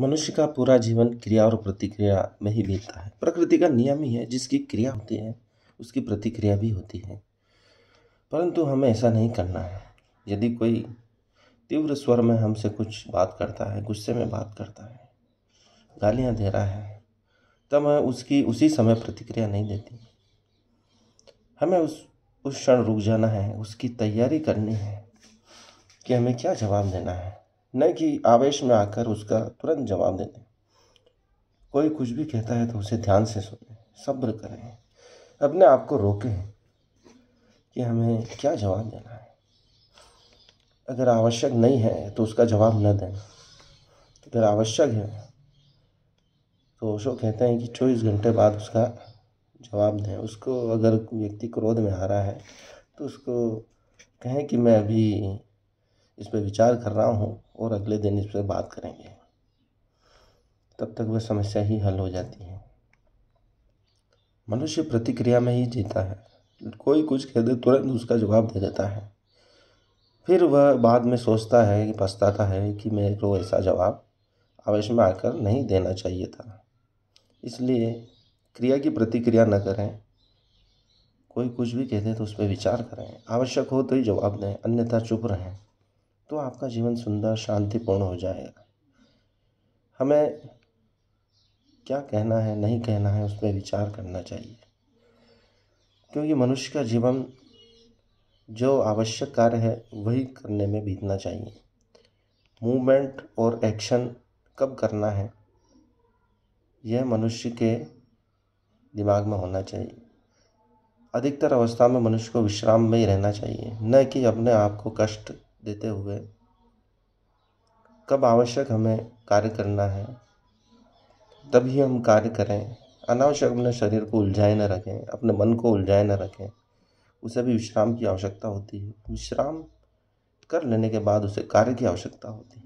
मनुष्य का पूरा जीवन क्रिया और प्रतिक्रिया में ही बीतता है प्रकृति का नियम ही है जिसकी क्रिया होती है उसकी प्रतिक्रिया भी होती है परंतु हमें ऐसा नहीं करना है यदि कोई तीव्र स्वर में हमसे कुछ बात करता है गुस्से में बात करता है गालियाँ दे रहा है तब मैं उसकी उसी समय प्रतिक्रिया नहीं देती हमें उस उस क्षण रुक जाना है उसकी तैयारी करनी है कि हमें क्या जवाब देना है न कि आवेश में आकर उसका तुरंत जवाब दे दें कोई कुछ भी कहता है तो उसे ध्यान से सुने सब्र करें अपने आप को रोकें कि हमें क्या जवाब देना है अगर आवश्यक नहीं है तो उसका जवाब न दें अगर आवश्यक है तो ओशो कहते हैं कि चौबीस घंटे बाद उसका जवाब दें उसको अगर व्यक्ति क्रोध में आ रहा है तो उसको कहें कि मैं अभी इस पर विचार कर रहा हूँ और अगले दिन इस पर बात करेंगे तब तक वह समस्या ही हल हो जाती है मनुष्य प्रतिक्रिया में ही जीता है कोई कुछ कह दे तुरंत उसका जवाब दे देता है फिर वह बाद में सोचता है कि पछताता है कि मेरे को ऐसा जवाब आवेश में आकर नहीं देना चाहिए था इसलिए क्रिया की प्रतिक्रिया न करें कोई कुछ भी कह दे तो उस पर विचार करें आवश्यक हो तो ही जवाब दें अन्यथा चुप रहें तो आपका जीवन सुंदर शांतिपूर्ण हो जाएगा हमें क्या कहना है नहीं कहना है उसमें विचार करना चाहिए क्योंकि मनुष्य का जीवन जो आवश्यक कार्य है वही करने में बीतना चाहिए मूवमेंट और एक्शन कब करना है यह मनुष्य के दिमाग में होना चाहिए अधिकतर अवस्था में मनुष्य को विश्राम में ही रहना चाहिए न कि अपने आप को कष्ट देते हुए कब आवश्यक हमें कार्य करना है तभी हम कार्य करें अनावश्यक अपने शरीर को उलझाए न रखें अपने मन को उलझाए न रखें उसे भी विश्राम की आवश्यकता होती है विश्राम कर लेने के बाद उसे कार्य की आवश्यकता होती है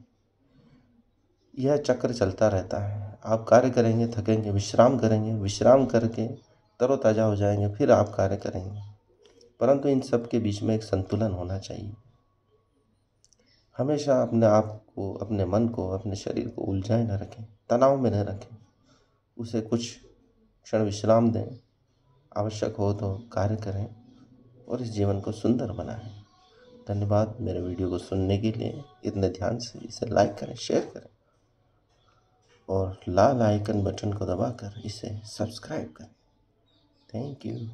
यह चक्र चलता रहता है आप कार्य करेंगे थकेंगे विश्राम करेंगे विश्राम करके तरोताज़ा हो जाएंगे फिर आप कार्य करेंगे परंतु इन सब के बीच में एक संतुलन होना चाहिए हमेशा अपने आप को अपने मन को अपने शरीर को उलझाए न रखें तनाव में न रखें उसे कुछ क्षण विश्राम दें आवश्यक हो तो कार्य करें और इस जीवन को सुंदर बनाएं धन्यवाद मेरे वीडियो को सुनने के लिए इतने ध्यान से इसे लाइक करें शेयर करें और लाल आइकन बटन को दबाकर इसे सब्सक्राइब करें थैंक यू